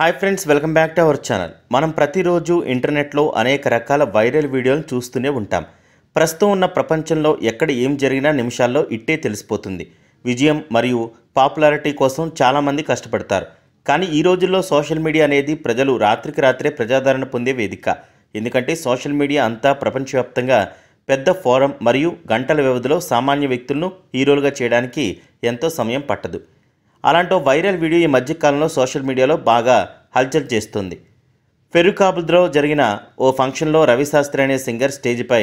hi friends welcome back to our channel మనం ప్రతిరోజు ఇంటర్నెట్లో అనేక రకాల వైరల్ వీడియోలను చూస్తూనే ఉంటాం ప్రస్తుతం ఉన్న ప్రపంచంలో ఎక్కడ ఏం జరిగినా నిమిషాల్లో ఇట్టే తెలిసిపోతుంది విజయం మరియు పాపులారిటీ కోసం చాలామంది కష్టపడతారు కానీ ఈ రోజుల్లో సోషల్ మీడియా అనేది ప్రజలు రాత్రికి రాత్రే ప్రజాదరణ పొందే వేదిక ఎందుకంటే సోషల్ మీడియా అంతా ప్రపంచవ్యాప్తంగా పెద్ద ఫోరం మరియు గంటల వ్యవధిలో సామాన్య వ్యక్తులను హీరోలుగా చేయడానికి ఎంతో సమయం పట్టదు అలాంటి వైరల్ వీడియో ఈ మధ్యకాలంలో సోషల్ మీడియాలో బాగా హల్చల్ చేస్తుంది ఫెరుకాబుద్రో జరిగిన ఓ ఫంక్షన్లో రవిశాస్త్రి అనే సింగర్ స్టేజ్పై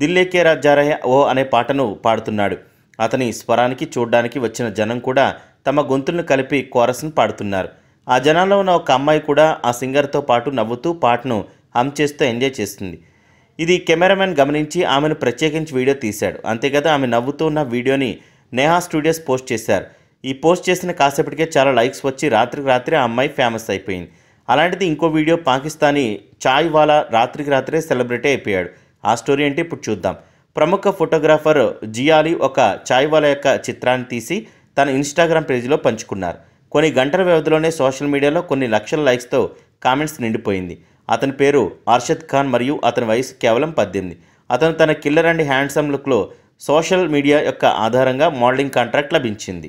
దిల్లేకే రాజారయ ఓ అనే పాటను పాడుతున్నాడు అతని స్వరానికి చూడ్డానికి వచ్చిన జనం కూడా తమ గొంతులను కలిపి కోరస్ను పాడుతున్నారు ఆ జనాల్లో ఉన్న ఒక అమ్మాయి కూడా ఆ సింగర్తో పాటు నవ్వుతూ పాటను హమ్ చేస్తూ ఎంజాయ్ చేస్తుంది ఇది కెమెరామెన్ గమనించి ఆమెను ప్రత్యేకించి వీడియో తీశాడు అంతేకాదు ఆమె నవ్వుతూ ఉన్న వీడియోని నేహా స్టూడియోస్ పోస్ట్ చేశారు ఈ పోస్ట్ చేసిన కాసేపటికే చాలా లైక్స్ వచ్చి రాత్రికి రాత్రి ఆ అమ్మాయి ఫేమస్ అయిపోయింది అలాంటిది ఇంకో వీడియో పాకిస్తానీ చాయ్ వాలా రాత్రికి రాత్రే సెలబ్రిటీ అయిపోయాడు ఆ స్టోరీ అంటే ఇప్పుడు చూద్దాం ప్రముఖ ఫోటోగ్రాఫర్ జియాలి ఒక చాయ్ వాలా యొక్క చిత్రాన్ని తీసి తన ఇన్స్టాగ్రామ్ పేజీలో పంచుకున్నారు కొన్ని గంటల వ్యవధిలోనే సోషల్ మీడియాలో కొన్ని లక్షల లైక్స్తో కామెంట్స్ నిండిపోయింది అతని పేరు అర్షద్ ఖాన్ మరియు అతని వయసు కేవలం పద్దెనిమిది అతను తన కిల్లర్ అండ్ హ్యాండ్సమ్ లుక్లో సోషల్ మీడియా యొక్క ఆధారంగా మోడలింగ్ కాంట్రాక్ట్ లభించింది